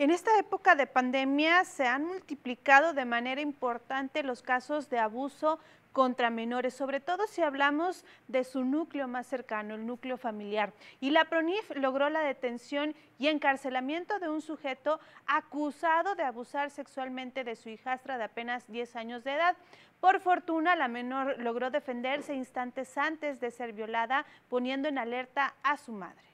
En esta época de pandemia se han multiplicado de manera importante los casos de abuso contra menores, sobre todo si hablamos de su núcleo más cercano, el núcleo familiar. Y la PRONIF logró la detención y encarcelamiento de un sujeto acusado de abusar sexualmente de su hijastra de apenas 10 años de edad. Por fortuna, la menor logró defenderse instantes antes de ser violada, poniendo en alerta a su madre.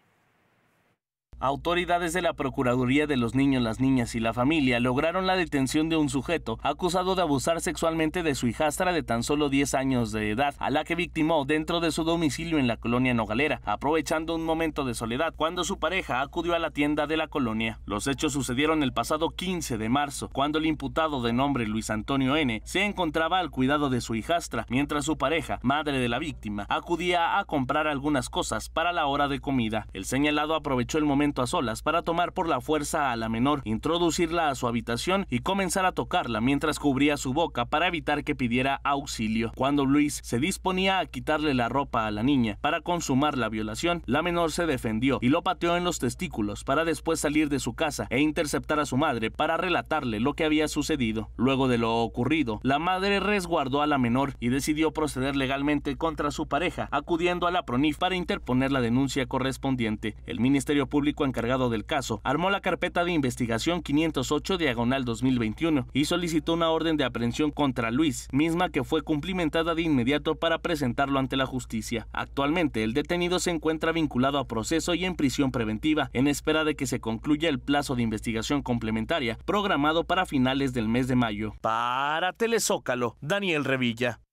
Autoridades de la Procuraduría de los Niños, las Niñas y la Familia lograron la detención de un sujeto acusado de abusar sexualmente de su hijastra de tan solo 10 años de edad, a la que victimó dentro de su domicilio en la colonia Nogalera, aprovechando un momento de soledad cuando su pareja acudió a la tienda de la colonia. Los hechos sucedieron el pasado 15 de marzo, cuando el imputado de nombre Luis Antonio N se encontraba al cuidado de su hijastra, mientras su pareja, madre de la víctima, acudía a comprar algunas cosas para la hora de comida. El señalado aprovechó el momento a solas para tomar por la fuerza a la menor, introducirla a su habitación y comenzar a tocarla mientras cubría su boca para evitar que pidiera auxilio. Cuando Luis se disponía a quitarle la ropa a la niña para consumar la violación, la menor se defendió y lo pateó en los testículos para después salir de su casa e interceptar a su madre para relatarle lo que había sucedido. Luego de lo ocurrido, la madre resguardó a la menor y decidió proceder legalmente contra su pareja, acudiendo a la PRONIF para interponer la denuncia correspondiente. El Ministerio Público encargado del caso armó la carpeta de investigación 508 diagonal 2021 y solicitó una orden de aprehensión contra Luis, misma que fue cumplimentada de inmediato para presentarlo ante la justicia. Actualmente el detenido se encuentra vinculado a proceso y en prisión preventiva en espera de que se concluya el plazo de investigación complementaria programado para finales del mes de mayo. Para Telezócalo, Daniel Revilla.